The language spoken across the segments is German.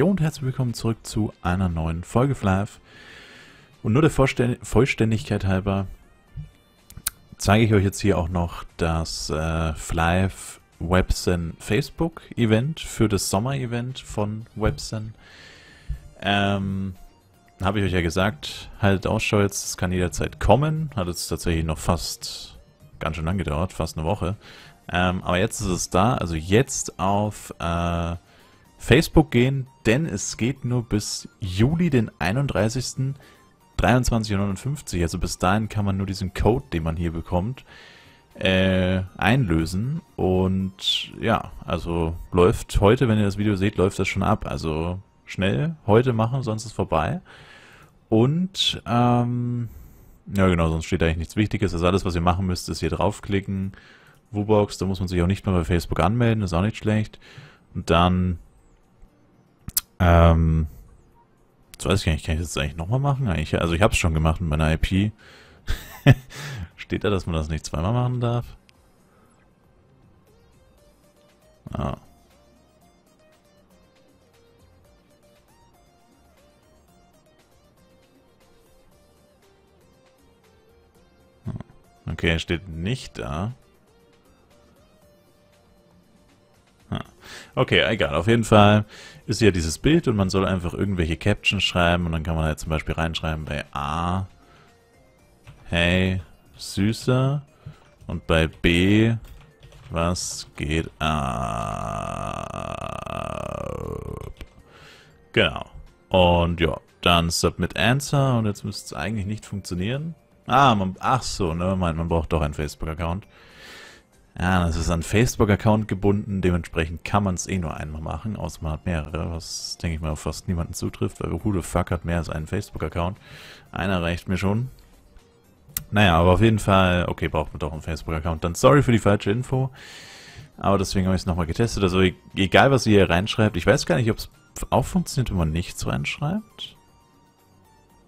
Jo und herzlich willkommen zurück zu einer neuen Folge Flav. Und nur der Vollständigkeit halber zeige ich euch jetzt hier auch noch das äh, Flav Websen Facebook Event für das Sommer-Event von Websen. Ähm, habe ich euch ja gesagt, haltet Ausschau jetzt, es kann jederzeit kommen. Hat jetzt tatsächlich noch fast ganz schön lang gedauert, fast eine Woche. Ähm, aber jetzt ist es da, also jetzt auf äh, Facebook gehen, denn es geht nur bis Juli, den 31. 23,59. Also bis dahin kann man nur diesen Code, den man hier bekommt, äh, einlösen. Und ja, also läuft heute, wenn ihr das Video seht, läuft das schon ab. Also schnell heute machen, sonst ist vorbei. Und ähm, ja genau, sonst steht eigentlich nichts Wichtiges. Also alles, was ihr machen müsst, ist hier draufklicken. Woobox, da muss man sich auch nicht mehr bei Facebook anmelden, ist auch nicht schlecht. Und dann ähm, das weiß ich gar nicht, kann ich das jetzt eigentlich nochmal machen? Eigentlich, also ich habe es schon gemacht mit meiner IP. Steht da, dass man das nicht zweimal machen darf? Ah. Hm. Okay, steht nicht da. Okay, egal. Auf jeden Fall ist ja dieses Bild und man soll einfach irgendwelche Captions schreiben und dann kann man halt zum Beispiel reinschreiben bei A, hey, süßer und bei B, was geht ab? Genau. Und ja, dann Submit Answer und jetzt müsste es eigentlich nicht funktionieren. Ah, man, ach so, ne, man braucht doch einen Facebook-Account. Ja, das ist an Facebook-Account gebunden, dementsprechend kann man es eh nur einmal machen, außer man hat mehrere, was, denke ich mal, auf fast niemanden zutrifft, weil who the fuck hat mehr als einen Facebook-Account? Einer reicht mir schon. Naja, aber auf jeden Fall, okay, braucht man doch einen Facebook-Account. Dann sorry für die falsche Info, aber deswegen habe ich es nochmal getestet. Also e-, egal, was ihr hier reinschreibt, ich weiß gar nicht, ob es auch funktioniert, wenn man nichts reinschreibt.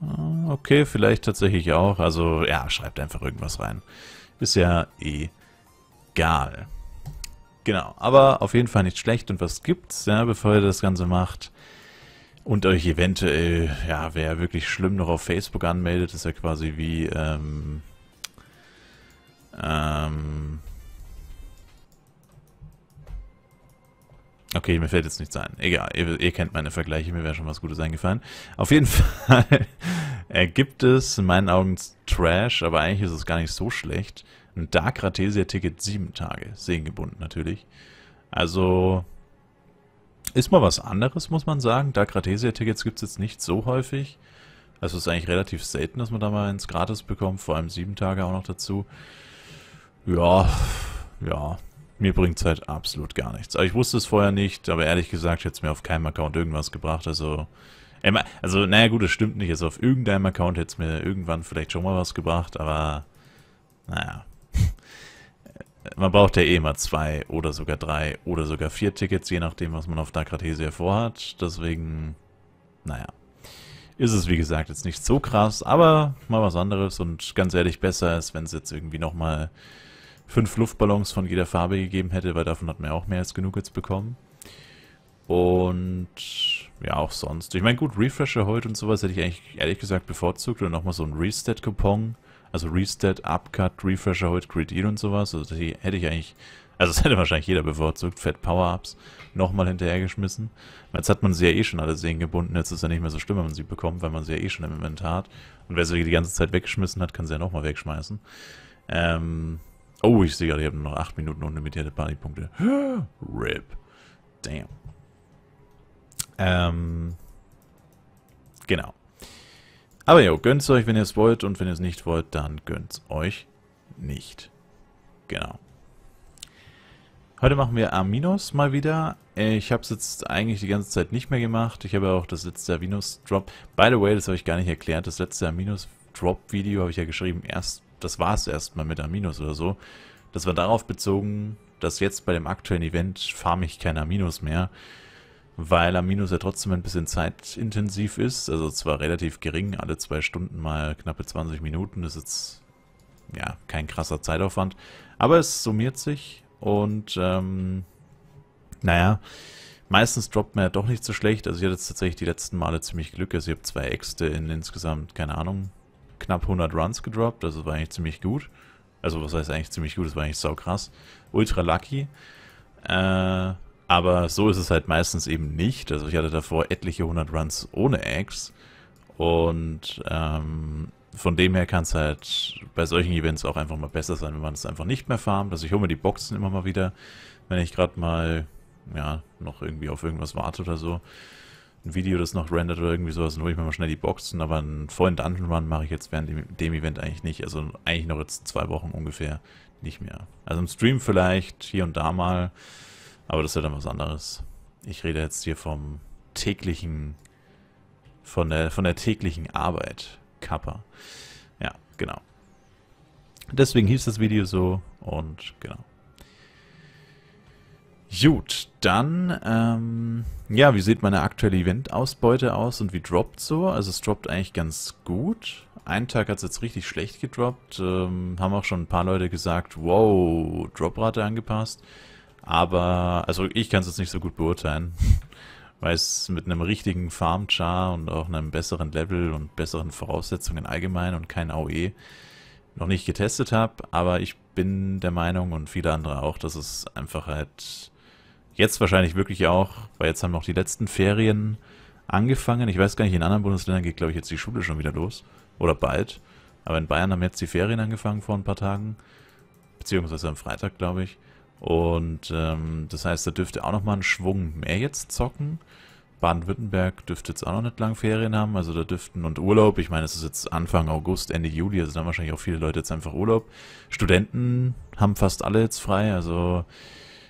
Hm, okay, vielleicht tatsächlich auch. Also ja, schreibt einfach irgendwas rein. Ist ja eh egal. Genau, aber auf jeden Fall nicht schlecht. Und was gibt's, ja, bevor ihr das Ganze macht und euch eventuell, ja, wer wirklich schlimm noch auf Facebook anmeldet, ist ja quasi wie, ähm, ähm, Okay, mir fällt jetzt nichts ein. Egal, ihr, ihr kennt meine Vergleiche, mir wäre schon was Gutes eingefallen. Auf jeden Fall ergibt äh, es in meinen Augen Trash, aber eigentlich ist es gar nicht so schlecht ein Dark Ratesia-Ticket sieben Tage. Seelengebunden natürlich. Also ist mal was anderes, muss man sagen. Dark Ratesia-Tickets gibt es jetzt nicht so häufig. Also ist eigentlich relativ selten, dass man da mal ins Gratis bekommt. Vor allem sieben Tage auch noch dazu. Ja, ja. Mir bringt es halt absolut gar nichts. Aber ich wusste es vorher nicht, aber ehrlich gesagt hätte es mir auf keinem Account irgendwas gebracht. Also, ähm, also naja gut, das stimmt nicht. Also auf irgendeinem Account hätte es mir irgendwann vielleicht schon mal was gebracht, aber naja. man braucht ja eh mal zwei oder sogar drei oder sogar vier Tickets, je nachdem, was man auf Dakratesia vorhat. Deswegen, naja, ist es wie gesagt jetzt nicht so krass, aber mal was anderes und ganz ehrlich besser ist, wenn es jetzt irgendwie nochmal fünf Luftballons von jeder Farbe gegeben hätte, weil davon hat man ja auch mehr als genug jetzt bekommen. Und ja, auch sonst. Ich meine, gut, Refresher heute und sowas hätte ich eigentlich ehrlich gesagt bevorzugt oder nochmal so ein Reset-Coupon also Restat, Upcut, Refresher, Hold, Credit und sowas. Also die hätte ich eigentlich, also das hätte wahrscheinlich jeder bevorzugt. Fett Power-Ups nochmal hinterhergeschmissen. Jetzt hat man sie ja eh schon alle sehen gebunden. Jetzt ist ja nicht mehr so schlimm, wenn man sie bekommt, weil man sie ja eh schon im Inventar hat. Und wer sie die ganze Zeit weggeschmissen hat, kann sie ja nochmal wegschmeißen. Ähm, oh, ich sehe gerade, ich habe nur noch 8 Minuten unlimitierte Partypunkte. RIP. Damn. Ähm, genau. Aber jo, gönnt's euch, wenn ihr es wollt. Und wenn ihr es nicht wollt, dann gönnt's euch nicht. Genau. Heute machen wir Aminos mal wieder. Ich habe es jetzt eigentlich die ganze Zeit nicht mehr gemacht. Ich habe ja auch das letzte Aminos-Drop... By the way, das habe ich gar nicht erklärt. Das letzte Aminos-Drop-Video habe ich ja geschrieben. Erst, Das war es erstmal mit Aminos oder so. Das war darauf bezogen, dass jetzt bei dem aktuellen Event farme ich keine Aminos mehr weil Aminos ja trotzdem ein bisschen zeitintensiv ist. Also zwar relativ gering, alle zwei Stunden mal knappe 20 Minuten ist jetzt ja kein krasser Zeitaufwand, aber es summiert sich und ähm, naja, meistens droppt man ja doch nicht so schlecht. Also ich hatte jetzt tatsächlich die letzten Male ziemlich Glück. Also ich habe zwei Äxte in insgesamt, keine Ahnung, knapp 100 Runs gedroppt. Also war eigentlich ziemlich gut. Also was heißt eigentlich ziemlich gut? Das war eigentlich sau krass. Ultra lucky. Äh, aber so ist es halt meistens eben nicht. Also ich hatte davor etliche 100 Runs ohne Eggs. Und ähm, von dem her kann es halt bei solchen Events auch einfach mal besser sein, wenn man es einfach nicht mehr farmt. Also ich hole mir die Boxen immer mal wieder, wenn ich gerade mal ja, noch irgendwie auf irgendwas warte oder so. Ein Video, das noch rendert oder irgendwie sowas, dann hole ich mir mal schnell die Boxen, aber einen vollen Dungeon Run mache ich jetzt während dem, dem Event eigentlich nicht. Also eigentlich noch jetzt zwei Wochen ungefähr nicht mehr. Also im Stream vielleicht hier und da mal, aber das ist ja dann was anderes. Ich rede jetzt hier vom täglichen, von der, von der täglichen Arbeit. Kappa. Ja, genau. Deswegen hieß das Video so und genau. Gut, dann, ähm, ja, wie sieht meine aktuelle Event-Ausbeute aus und wie droppt so? Also es droppt eigentlich ganz gut. Einen Tag hat es jetzt richtig schlecht gedroppt. Ähm, haben auch schon ein paar Leute gesagt, wow, Droprate angepasst. Aber, also ich kann es jetzt nicht so gut beurteilen, weil es mit einem richtigen Farm-Char und auch einem besseren Level und besseren Voraussetzungen allgemein und kein AOE noch nicht getestet habe. Aber ich bin der Meinung und viele andere auch, dass es einfach halt jetzt wahrscheinlich wirklich auch, weil jetzt haben auch die letzten Ferien angefangen. Ich weiß gar nicht, in anderen Bundesländern geht, glaube ich, jetzt die Schule schon wieder los. Oder bald. Aber in Bayern haben jetzt die Ferien angefangen vor ein paar Tagen. Beziehungsweise am Freitag, glaube ich. Und ähm, das heißt, da dürfte auch nochmal einen Schwung mehr jetzt zocken. Baden-Württemberg dürfte jetzt auch noch nicht lang Ferien haben, also da dürften und Urlaub, ich meine, es ist jetzt Anfang August, Ende Juli, also da haben wahrscheinlich auch viele Leute jetzt einfach Urlaub. Studenten haben fast alle jetzt frei, also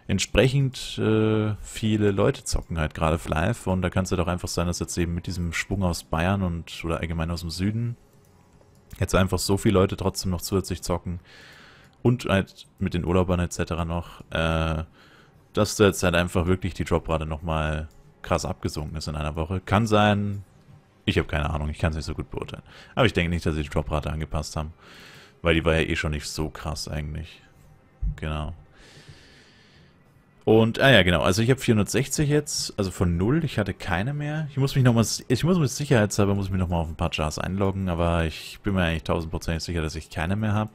entsprechend äh, viele Leute zocken halt gerade live und da kann es ja halt doch einfach sein, dass jetzt eben mit diesem Schwung aus Bayern und oder allgemein aus dem Süden jetzt einfach so viele Leute trotzdem noch zusätzlich zocken, und halt mit den Urlaubern etc. noch, äh, dass jetzt halt einfach wirklich die Droprate nochmal krass abgesunken ist in einer Woche. Kann sein, ich habe keine Ahnung, ich kann es nicht so gut beurteilen. Aber ich denke nicht, dass sie die Droprate angepasst haben, weil die war ja eh schon nicht so krass eigentlich. Genau. Und, ah ja, genau, also ich habe 460 jetzt, also von 0, ich hatte keine mehr. Ich muss mich nochmal, ich muss mit Sicherheitshalber, muss mich nochmal auf ein paar Jars einloggen, aber ich bin mir eigentlich tausendprozentig sicher, dass ich keine mehr habe.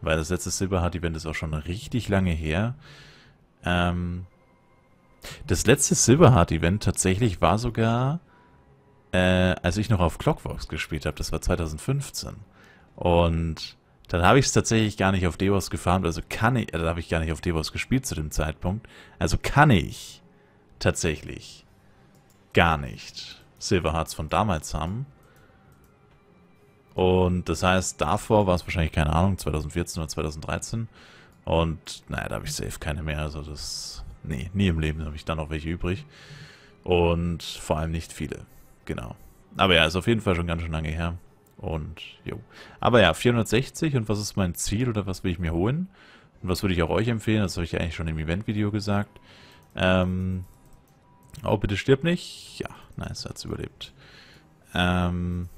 Weil das letzte Silberhard-Event ist auch schon richtig lange her. Ähm, das letzte Silberhard-Event tatsächlich war sogar, äh, als ich noch auf Clockworks gespielt habe. Das war 2015. Und dann habe ich es tatsächlich gar nicht auf Devos gefarmt. Also kann ich, äh, also habe ich gar nicht auf Devos gespielt zu dem Zeitpunkt. Also kann ich tatsächlich gar nicht Silberharz von damals haben. Und das heißt, davor war es wahrscheinlich, keine Ahnung, 2014 oder 2013. Und naja, da habe ich safe keine mehr. Also das, nee, nie im Leben habe ich da noch welche übrig. Und vor allem nicht viele. Genau. Aber ja, ist auf jeden Fall schon ganz schön lange her. Und jo. Aber ja, 460 und was ist mein Ziel oder was will ich mir holen? Und was würde ich auch euch empfehlen? Das habe ich ja eigentlich schon im Event-Video gesagt. Ähm, oh, bitte stirb nicht. Ja, nice, hat es überlebt. Ähm,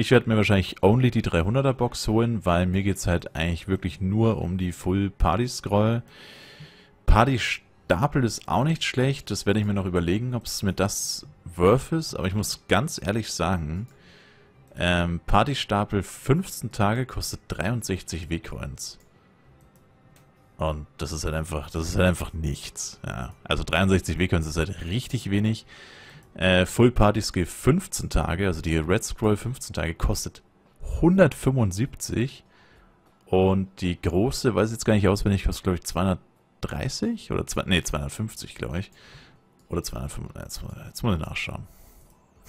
ich werde mir wahrscheinlich only die 300er Box holen, weil mir geht es halt eigentlich wirklich nur um die Full Party Scroll. Party Stapel ist auch nicht schlecht, das werde ich mir noch überlegen, ob es mir das worth ist, aber ich muss ganz ehrlich sagen, ähm, Party Stapel 15 Tage kostet 63 W-Coins. Und das ist halt einfach, das ist halt einfach nichts. Ja. Also 63 W-Coins ist halt richtig wenig. Äh, Full Party Skill 15 Tage, also die Red Scroll 15 Tage, kostet 175. Und die große, weiß ich jetzt gar nicht auswendig, kostet glaube ich 230 oder zwei, nee, 250 glaube ich. Oder 250, jetzt, jetzt muss ich nachschauen.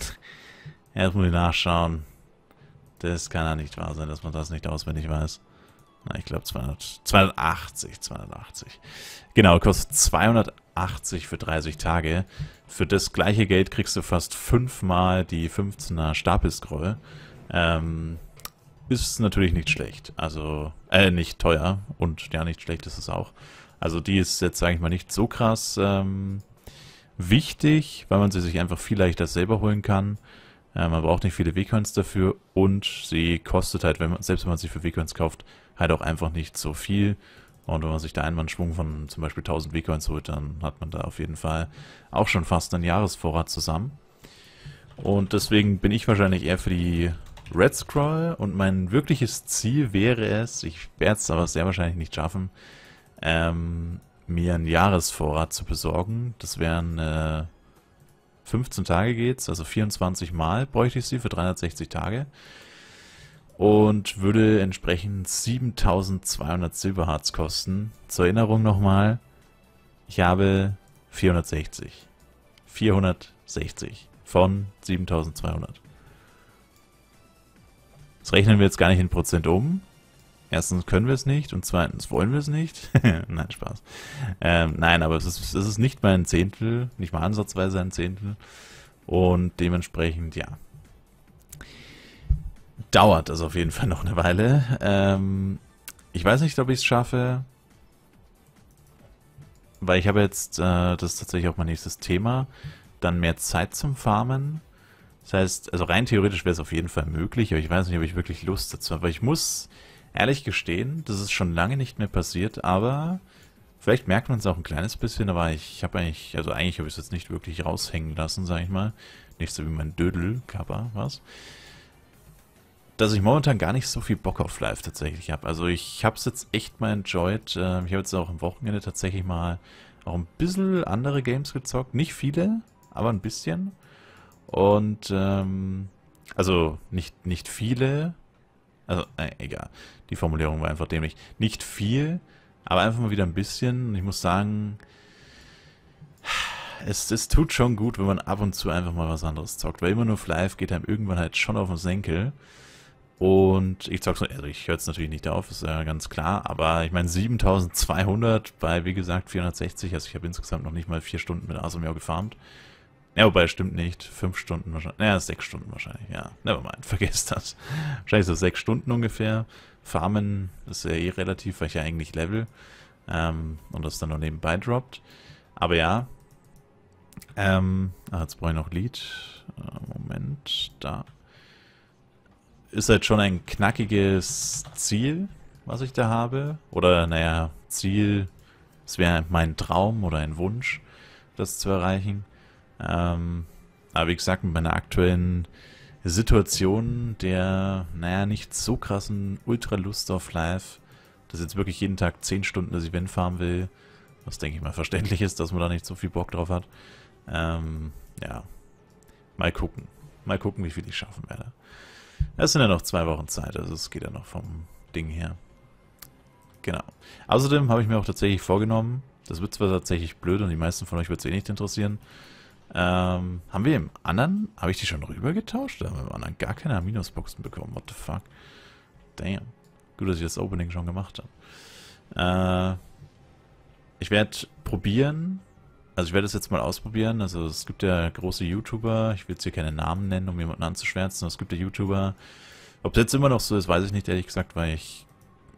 jetzt muss ich nachschauen. Das kann ja nicht wahr sein, dass man das nicht auswendig weiß. Na, ich glaube 280, 280. Genau, kostet 280 für 30 Tage. Für das gleiche Geld kriegst du fast fünfmal die 15er Stapelscroll. Ähm, ist natürlich nicht schlecht. Also, äh, nicht teuer. Und ja, nicht schlecht ist es auch. Also die ist jetzt, sage ich mal, nicht so krass ähm, wichtig, weil man sie sich einfach viel leichter selber holen kann. Äh, man braucht nicht viele V-Coins dafür und sie kostet halt, wenn man, selbst wenn man sie für V-Coins kauft, halt auch einfach nicht so viel. Und wenn man sich da einmal einen Schwung von zum Beispiel 1000 V-Coins holt, dann hat man da auf jeden Fall auch schon fast einen Jahresvorrat zusammen. Und deswegen bin ich wahrscheinlich eher für die Red Scroll und mein wirkliches Ziel wäre es, ich werde es aber sehr wahrscheinlich nicht schaffen, ähm, mir einen Jahresvorrat zu besorgen. Das wäre eine... 15 Tage geht's, also 24 Mal bräuchte ich sie für 360 Tage. Und würde entsprechend 7200 Silberharz kosten. Zur Erinnerung nochmal, ich habe 460. 460 von 7200. Das rechnen wir jetzt gar nicht in Prozent um, Erstens können wir es nicht und zweitens wollen wir es nicht. nein, Spaß. Ähm, nein, aber es ist, es ist nicht mal ein Zehntel, nicht mal ansatzweise ein Zehntel. Und dementsprechend, ja. Dauert das auf jeden Fall noch eine Weile. Ähm, ich weiß nicht, ob ich es schaffe. Weil ich habe jetzt, äh, das ist tatsächlich auch mein nächstes Thema, dann mehr Zeit zum Farmen. Das heißt, also rein theoretisch wäre es auf jeden Fall möglich, aber ich weiß nicht, ob ich wirklich Lust dazu habe. Weil ich muss, ehrlich gestehen, das ist schon lange nicht mehr passiert, aber vielleicht merkt man es auch ein kleines bisschen, aber ich habe eigentlich, also eigentlich habe ich es jetzt nicht wirklich raushängen lassen, sage ich mal. Nicht so wie mein Dödelkörper, was? Dass ich momentan gar nicht so viel Bock auf Live tatsächlich habe. Also ich habe es jetzt echt mal enjoyed. Ähm, ich habe jetzt auch am Wochenende tatsächlich mal auch ein bisschen andere Games gezockt. Nicht viele, aber ein bisschen. Und ähm, also nicht, nicht viele, also, äh, egal. Die Formulierung war einfach dämlich. Nicht viel, aber einfach mal wieder ein bisschen. Und Ich muss sagen, es, es tut schon gut, wenn man ab und zu einfach mal was anderes zockt. Weil immer nur Flive geht einem irgendwann halt schon auf den Senkel. Und ich zock's, also ich höre es natürlich nicht auf, ist ja ganz klar, aber ich meine 7200 bei, wie gesagt, 460, also ich habe insgesamt noch nicht mal vier Stunden mit Asomir gefarmt. Ja, wobei, stimmt nicht. Fünf Stunden wahrscheinlich. Ja, sechs Stunden wahrscheinlich, ja. Nevermind, vergesst das. Wahrscheinlich so sechs Stunden ungefähr. Farmen ist ja eh relativ, weil ich ja eigentlich level. Ähm, und das dann noch nebenbei droppt. Aber ja. Ähm, ah, jetzt brauche ich noch Lead. Äh, Moment, da. Ist halt schon ein knackiges Ziel, was ich da habe. Oder, naja, Ziel. Es wäre mein Traum oder ein Wunsch, das zu erreichen. Ähm, aber wie gesagt, mit meiner aktuellen Situation der, naja, nicht so krassen Ultra-Lust auf Live, dass jetzt wirklich jeden Tag 10 Stunden das Event fahren will, was denke ich mal verständlich ist, dass man da nicht so viel Bock drauf hat. Ähm, ja, mal gucken. Mal gucken, wie viel ich schaffen werde. Es sind ja noch zwei Wochen Zeit, also es geht ja noch vom Ding her. Genau. Außerdem habe ich mir auch tatsächlich vorgenommen, das wird zwar tatsächlich blöd und die meisten von euch wird es eh nicht interessieren, ähm, haben wir im anderen, habe ich die schon rübergetauscht? getauscht? Da haben wir im anderen gar keine Aminos-Boxen bekommen. What the fuck? Damn. Gut, dass ich das Opening schon gemacht habe. Äh, ich werde probieren, also ich werde es jetzt mal ausprobieren. Also es gibt ja große YouTuber, ich will jetzt hier keine Namen nennen, um jemanden anzuschwärzen, es gibt ja YouTuber. Ob es jetzt immer noch so ist, weiß ich nicht, ehrlich gesagt, weil ich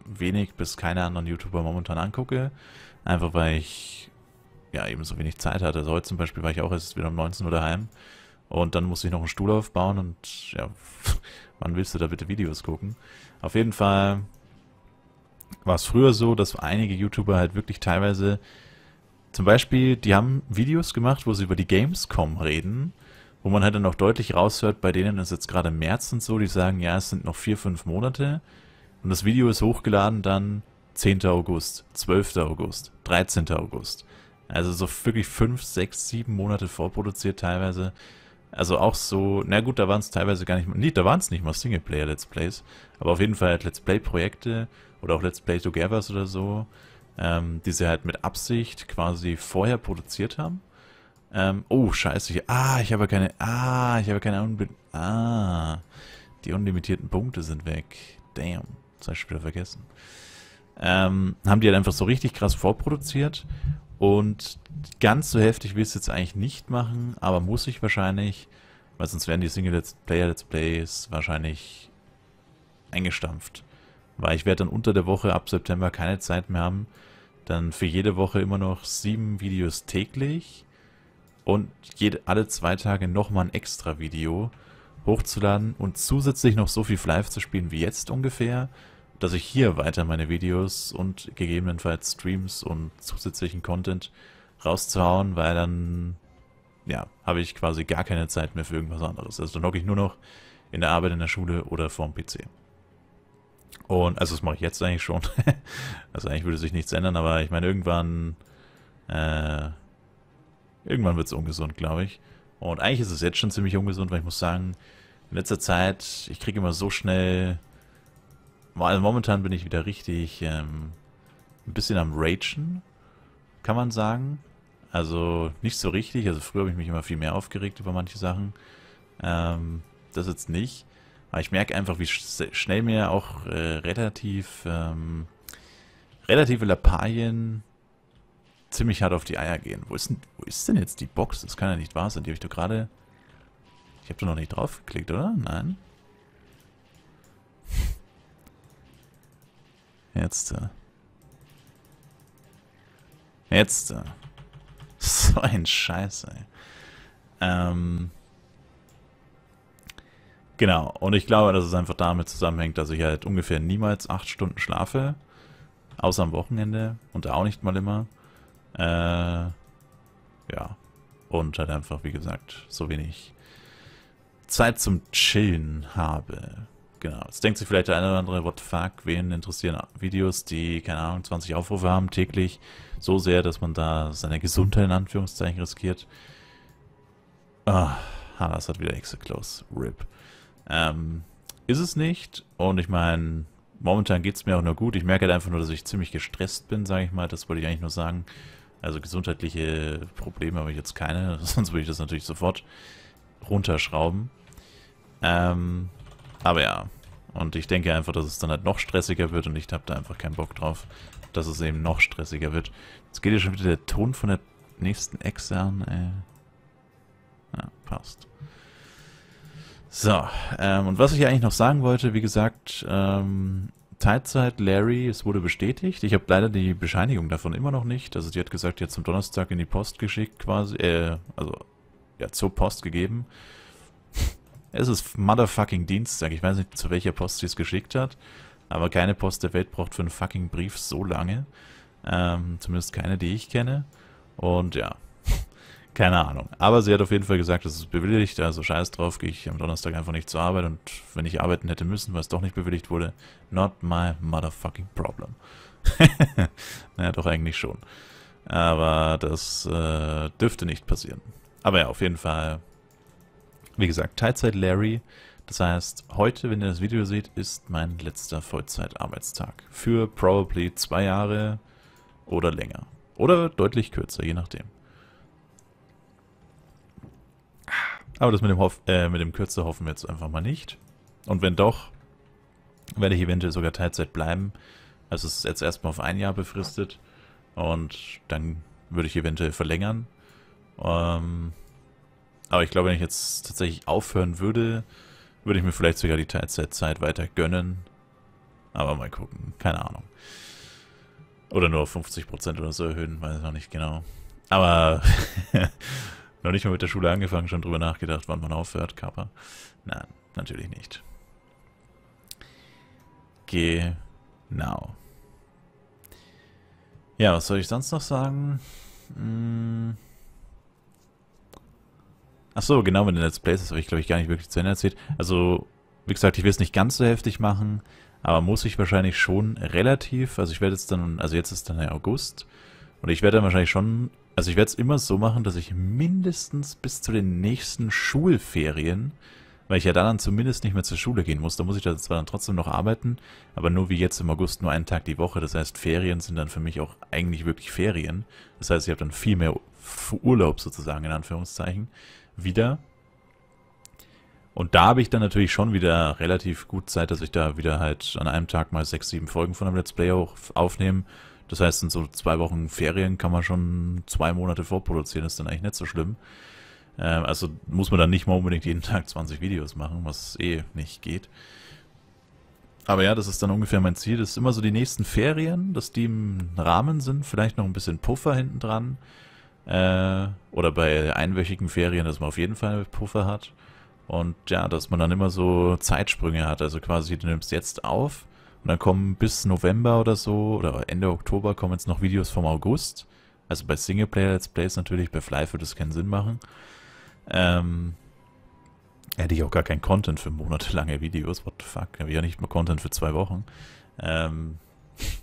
wenig bis keine anderen YouTuber momentan angucke. Einfach weil ich ja eben so wenig Zeit hatte. Also heute zum Beispiel war ich auch erst wieder um 19 Uhr daheim und dann musste ich noch einen Stuhl aufbauen und ja, wann willst du da bitte Videos gucken? Auf jeden Fall war es früher so, dass einige YouTuber halt wirklich teilweise, zum Beispiel, die haben Videos gemacht, wo sie über die Gamescom reden, wo man halt dann auch deutlich raushört, bei denen ist jetzt gerade März und so, die sagen, ja, es sind noch vier, fünf Monate und das Video ist hochgeladen dann 10. August, 12. August, 13. August. Also so wirklich fünf, sechs, sieben Monate vorproduziert teilweise. Also auch so, na gut, da waren es teilweise gar nicht mal, nee, da waren es nicht mal Singleplayer-Let's Plays, aber auf jeden Fall halt Let's Play-Projekte oder auch Let's Play Togethers oder so, ähm, die sie halt mit Absicht quasi vorher produziert haben. Ähm, oh, scheiße, hier, ah, ich habe keine, ah, ich habe keine, Unbe ah, die unlimitierten Punkte sind weg. Damn, das habe ich wieder vergessen. Ähm, haben die halt einfach so richtig krass vorproduziert und ganz so heftig will ich es jetzt eigentlich nicht machen, aber muss ich wahrscheinlich, weil sonst werden die Single-Player-Let's Plays wahrscheinlich eingestampft. Weil ich werde dann unter der Woche ab September keine Zeit mehr haben. Dann für jede Woche immer noch sieben Videos täglich und jede, alle zwei Tage nochmal ein extra Video hochzuladen und zusätzlich noch so viel Live zu spielen wie jetzt ungefähr dass ich hier weiter meine Videos und gegebenenfalls Streams und zusätzlichen Content rauszuhauen, weil dann ja, habe ich quasi gar keine Zeit mehr für irgendwas anderes. Also dann hocke ich nur noch in der Arbeit in der Schule oder vorm PC. Und also das mache ich jetzt eigentlich schon. also eigentlich würde sich nichts ändern, aber ich meine irgendwann äh, irgendwann wird es ungesund, glaube ich. Und eigentlich ist es jetzt schon ziemlich ungesund, weil ich muss sagen, in letzter Zeit, ich kriege immer so schnell also momentan bin ich wieder richtig ähm, ein bisschen am Ragen, kann man sagen. Also nicht so richtig. Also früher habe ich mich immer viel mehr aufgeregt über manche Sachen. Ähm, das jetzt nicht. Aber ich merke einfach, wie sch schnell mir auch äh, relativ ähm, relative Lappalien ziemlich hart auf die Eier gehen. Wo ist, denn, wo ist denn jetzt die Box? Das kann ja nicht wahr sein. Die habe ich doch gerade... Ich habe doch noch nicht drauf geklickt, oder? Nein? Jetzt. Äh. Jetzt. Äh. So ein Scheiß, ey. Ähm. Genau, und ich glaube, dass es einfach damit zusammenhängt, dass ich halt ungefähr niemals acht Stunden schlafe. Außer am Wochenende und auch nicht mal immer. Äh, ja. Und halt einfach, wie gesagt, so wenig Zeit zum Chillen habe. Genau. Jetzt denkt sich vielleicht der eine oder andere, what the fuck, wen interessieren Videos, die, keine Ahnung, 20 Aufrufe haben täglich, so sehr, dass man da seine Gesundheit in Anführungszeichen riskiert. Ah, Hanas hat wieder Exit Close. RIP. Ähm, ist es nicht. Und ich meine, momentan geht es mir auch nur gut. Ich merke halt einfach nur, dass ich ziemlich gestresst bin, sage ich mal. Das wollte ich eigentlich nur sagen. Also gesundheitliche Probleme habe ich jetzt keine. Sonst würde ich das natürlich sofort runterschrauben. Ähm, aber ja, und ich denke einfach, dass es dann halt noch stressiger wird und ich habe da einfach keinen Bock drauf, dass es eben noch stressiger wird. Jetzt geht ja schon wieder der Ton von der nächsten Echse an. Äh. Ja, passt. So, ähm, und was ich eigentlich noch sagen wollte, wie gesagt, ähm, Teilzeit, Larry, es wurde bestätigt. Ich habe leider die Bescheinigung davon immer noch nicht. Also die hat gesagt, die hat zum Donnerstag in die Post geschickt quasi, äh, also ja, zur Post gegeben. Es ist motherfucking Dienstag. Ich weiß nicht, zu welcher Post sie es geschickt hat. Aber keine Post der Welt braucht für einen fucking Brief so lange. Ähm, zumindest keine, die ich kenne. Und ja, keine Ahnung. Aber sie hat auf jeden Fall gesagt, es ist bewilligt, also scheiß drauf, gehe ich am Donnerstag einfach nicht zur Arbeit und wenn ich arbeiten hätte müssen, weil es doch nicht bewilligt wurde, not my motherfucking problem. naja, doch eigentlich schon. Aber das äh, dürfte nicht passieren. Aber ja, auf jeden Fall wie gesagt, Teilzeit Larry. Das heißt, heute, wenn ihr das Video seht, ist mein letzter Vollzeitarbeitstag. Für probably zwei Jahre oder länger. Oder deutlich kürzer, je nachdem. Aber das mit dem, Hoff äh, mit dem Kürzer hoffen wir jetzt einfach mal nicht. Und wenn doch, werde ich eventuell sogar Teilzeit bleiben. Also es ist jetzt erstmal auf ein Jahr befristet. Und dann würde ich eventuell verlängern. Ähm, aber ich glaube, wenn ich jetzt tatsächlich aufhören würde, würde ich mir vielleicht sogar die Teilzeitzeit weiter gönnen. Aber mal gucken, keine Ahnung. Oder nur 50% oder so erhöhen, weiß ich noch nicht genau. Aber noch nicht mal mit der Schule angefangen, schon drüber nachgedacht, wann man aufhört, Kappa. Nein, natürlich nicht. Genau. Ja, was soll ich sonst noch sagen? Hm. Ach so, genau, mit den Let's Plays, das habe ich, glaube ich, gar nicht wirklich zu Ende erzählt. Also, wie gesagt, ich will es nicht ganz so heftig machen, aber muss ich wahrscheinlich schon relativ, also ich werde jetzt dann, also jetzt ist dann der August, und ich werde dann wahrscheinlich schon, also ich werde es immer so machen, dass ich mindestens bis zu den nächsten Schulferien, weil ich ja dann zumindest nicht mehr zur Schule gehen muss, da muss ich dann zwar dann trotzdem noch arbeiten, aber nur wie jetzt im August nur einen Tag die Woche, das heißt Ferien sind dann für mich auch eigentlich wirklich Ferien, das heißt ich habe dann viel mehr Urlaub sozusagen in Anführungszeichen, wieder. Und da habe ich dann natürlich schon wieder relativ gut Zeit, dass ich da wieder halt an einem Tag mal sechs, sieben Folgen von einem Let's Play auch aufnehmen. Das heißt, in so zwei Wochen Ferien kann man schon zwei Monate vorproduzieren, ist dann eigentlich nicht so schlimm. Ähm, also muss man dann nicht mal unbedingt jeden Tag 20 Videos machen, was eh nicht geht. Aber ja, das ist dann ungefähr mein Ziel. Das ist immer so die nächsten Ferien, dass die im Rahmen sind, vielleicht noch ein bisschen Puffer hinten dran. Äh, oder bei einwöchigen Ferien, dass man auf jeden Fall Puffer hat. Und ja, dass man dann immer so Zeitsprünge hat. Also quasi, du nimmst jetzt auf und dann kommen bis November oder so oder Ende Oktober kommen jetzt noch Videos vom August. Also bei Singleplayer-Let's Plays natürlich, bei Fly würde das keinen Sinn machen. Ähm, hätte ich auch gar keinen Content für monatelange Videos. What the fuck? Habe ich ja nicht mal Content für zwei Wochen. Ähm,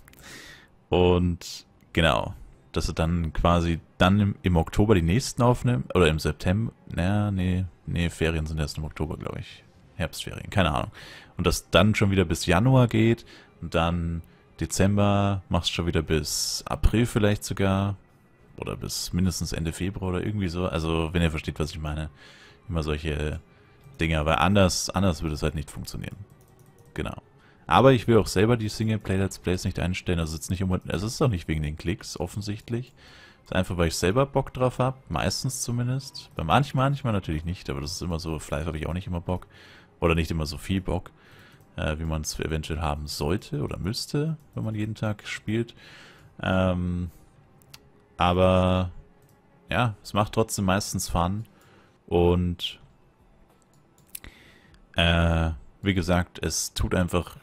und genau dass sie dann quasi dann im, im Oktober die nächsten aufnehmen. Oder im September. Naja, nee, nee, Ferien sind erst im Oktober, glaube ich. Herbstferien, keine Ahnung. Und das dann schon wieder bis Januar geht und dann Dezember machst schon wieder bis April vielleicht sogar. Oder bis mindestens Ende Februar oder irgendwie so. Also, wenn ihr versteht, was ich meine. Immer solche Dinger, weil anders, anders würde es halt nicht funktionieren. Genau. Aber ich will auch selber die Singleplay-Let's Plays nicht einstellen. Also jetzt nicht immer, also es ist auch nicht wegen den Klicks, offensichtlich. Es ist einfach, weil ich selber Bock drauf habe. Meistens zumindest. Bei manchmal, manchmal natürlich nicht, aber das ist immer so. Vielleicht habe ich auch nicht immer Bock. Oder nicht immer so viel Bock, äh, wie man es eventuell haben sollte oder müsste, wenn man jeden Tag spielt. Ähm, aber ja, es macht trotzdem meistens Fun. Und äh, wie gesagt, es tut einfach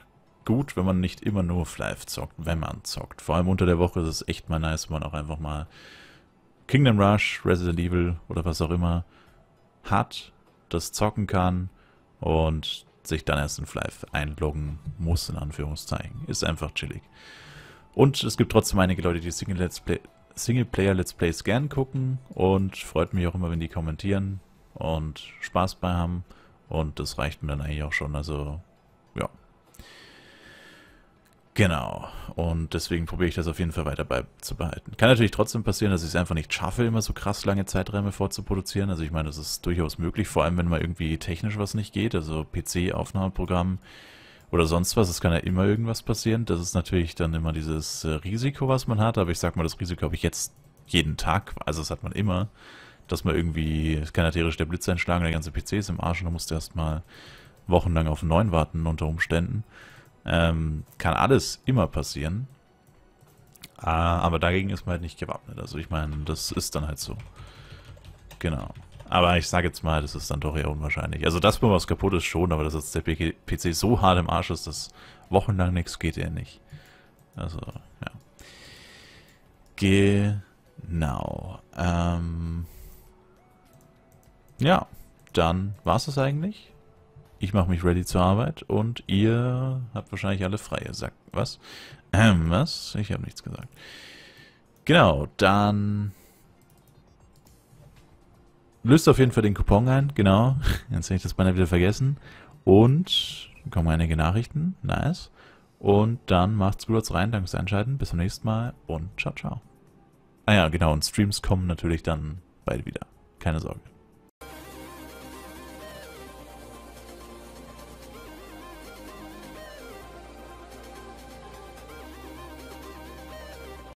gut, wenn man nicht immer nur Flive zockt, wenn man zockt. Vor allem unter der Woche ist es echt mal nice, wenn man auch einfach mal Kingdom Rush, Resident Evil oder was auch immer hat, das zocken kann und sich dann erst in Flive einloggen muss, in Anführungszeichen. Ist einfach chillig. Und es gibt trotzdem einige Leute, die Single Let's Play, Singleplayer Let's Plays gern gucken und freut mich auch immer, wenn die kommentieren und Spaß bei haben und das reicht mir dann eigentlich auch schon. Also ja, Genau. Und deswegen probiere ich das auf jeden Fall weiter beizubehalten. Kann natürlich trotzdem passieren, dass ich es einfach nicht schaffe, immer so krass lange Zeiträume vorzuproduzieren. Also ich meine, das ist durchaus möglich, vor allem wenn mal irgendwie technisch was nicht geht, also PC-Aufnahmeprogramm oder sonst was. Es kann ja immer irgendwas passieren. Das ist natürlich dann immer dieses äh, Risiko, was man hat. Aber ich sag mal, das Risiko habe ich jetzt jeden Tag. Also das hat man immer, dass man irgendwie, es kann ja der Blitz einschlagen, der ganze PC ist im Arsch und du musst erstmal wochenlang auf einen neuen warten unter Umständen. Ähm, kann alles immer passieren. Ah, aber dagegen ist man halt nicht gewappnet. Also ich meine, das ist dann halt so. Genau. Aber ich sage jetzt mal, das ist dann doch eher unwahrscheinlich. Also das, wo was kaputt ist, schon, aber dass jetzt der PC so hart im Arsch ist, dass wochenlang nichts geht, eher nicht. Also, ja. Genau. Ähm ja, dann war es das eigentlich. Ich mache mich ready zur Arbeit und ihr habt wahrscheinlich alle freie Sack. Was? Ähm, was? Ich habe nichts gesagt. Genau, dann löst auf jeden Fall den Coupon ein, genau. Jetzt hätte ich das beinahe wieder vergessen. Und kommen einige Nachrichten. Nice. Und dann macht's gut als rein. Danke fürs Einschalten. Bis zum nächsten Mal und ciao, ciao. Ah ja, genau. Und Streams kommen natürlich dann bald wieder. Keine Sorge.